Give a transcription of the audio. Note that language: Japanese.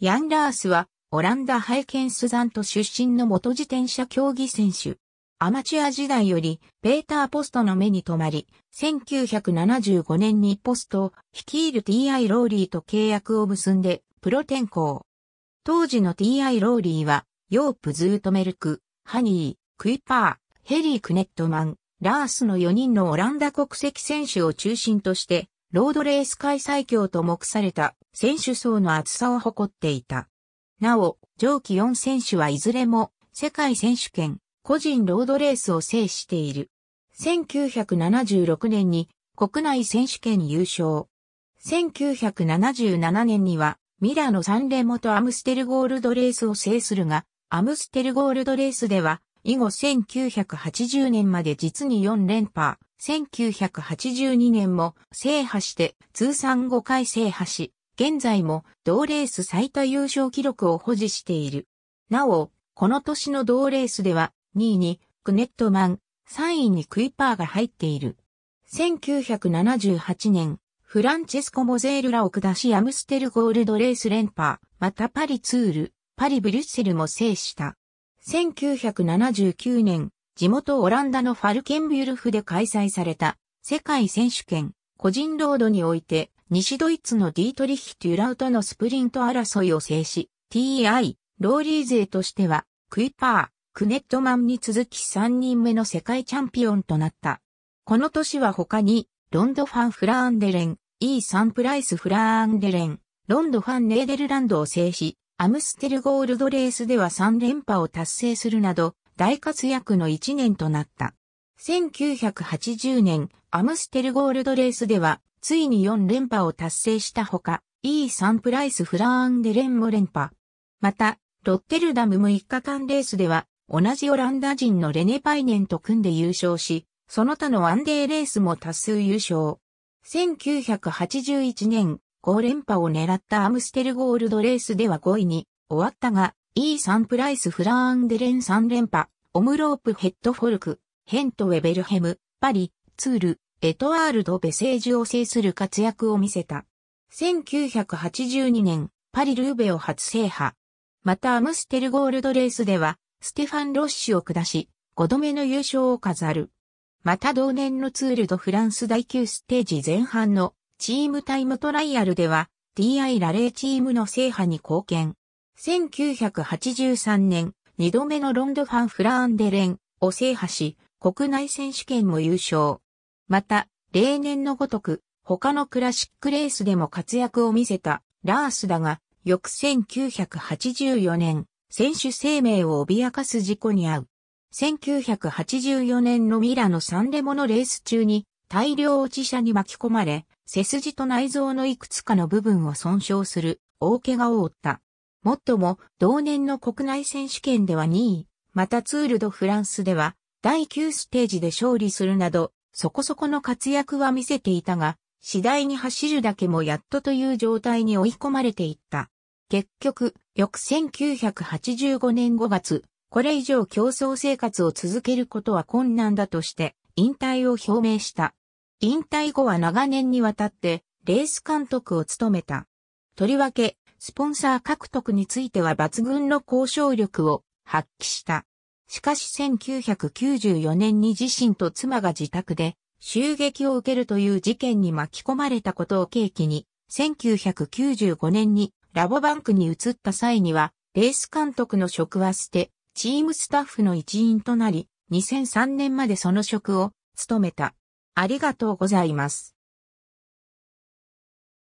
ヤンラースは、オランダハイケンスザント出身の元自転車競技選手。アマチュア時代より、ペーター・ポストの目に留まり、1975年にポストを率いる T.I. ローリーと契約を結んで、プロ転向。当時の T.I. ローリーは、ヨープ・ズートメルク、ハニー、クイパー、ヘリー・クネットマン、ラースの4人のオランダ国籍選手を中心として、ロードレース界最強と目された選手層の厚さを誇っていた。なお、上記4選手はいずれも世界選手権個人ロードレースを制している。1976年に国内選手権優勝。1977年にはミラノサンレモとアムステルゴールドレースを制するが、アムステルゴールドレースでは以後1980年まで実に4連覇、1982年も制覇して通算5回制覇し、現在も同レース最多優勝記録を保持している。なお、この年の同レースでは2位にクネットマン、3位にクイパーが入っている。1978年、フランチェスコ・モゼールらを下しアムステルゴールドレース連覇、またパリツール、パリ・ブリュッセルも制した。1979年、地元オランダのファルケンビュルフで開催された世界選手権個人ロードにおいて西ドイツのディートリヒ・トゥラウとのスプリント争いを制し TEI ローリー勢としてはクイパー、クネットマンに続き3人目の世界チャンピオンとなった。この年は他にロンドファン・フラーンデレン、E サンプライス・フラーンデレン、ロンドファン・ネーデルランドを制し、アムステルゴールドレースでは3連覇を達成するなど、大活躍の1年となった。1980年、アムステルゴールドレースでは、ついに4連覇を達成したほか、E サンプライスフラーンデレンも連覇。また、ロッテルダム6日間レースでは、同じオランダ人のレネ・パイネンと組んで優勝し、その他のワンデーレースも多数優勝。1981年、5連覇を狙ったアムステルゴールドレースでは5位に終わったが、E サンプライスフラーンデレン3連覇、オムロープヘッドフォルク、ヘントウェベルヘム、パリ、ツール、エトワールド・ベセージを制する活躍を見せた。1982年、パリ・ルーベを初制覇。またアムステルゴールドレースでは、ステファン・ロッシュを下し、5度目の優勝を飾る。また同年のツール・ド・フランス第9ステージ前半のチームタイムトライアルでは DI ラレーチームの制覇に貢献。1983年、2度目のロンドファン・フラーンデレンを制覇し、国内選手権も優勝。また、例年のごとく、他のクラシックレースでも活躍を見せたラースだが、翌1984年、選手生命を脅かす事故に遭う。1984年のミラノサンレモのレース中に大量落ち車に巻き込まれ、背筋と内臓のいくつかの部分を損傷する大怪我を負った。もっとも、同年の国内選手権では2位、またツール・ド・フランスでは、第9ステージで勝利するなど、そこそこの活躍は見せていたが、次第に走るだけもやっとという状態に追い込まれていった。結局、翌1985年5月、これ以上競争生活を続けることは困難だとして、引退を表明した。引退後は長年にわたってレース監督を務めた。とりわけ、スポンサー獲得については抜群の交渉力を発揮した。しかし1994年に自身と妻が自宅で襲撃を受けるという事件に巻き込まれたことを契機に、1995年にラボバンクに移った際には、レース監督の職は捨て、チームスタッフの一員となり、2003年までその職を務めた。ありがとうございます。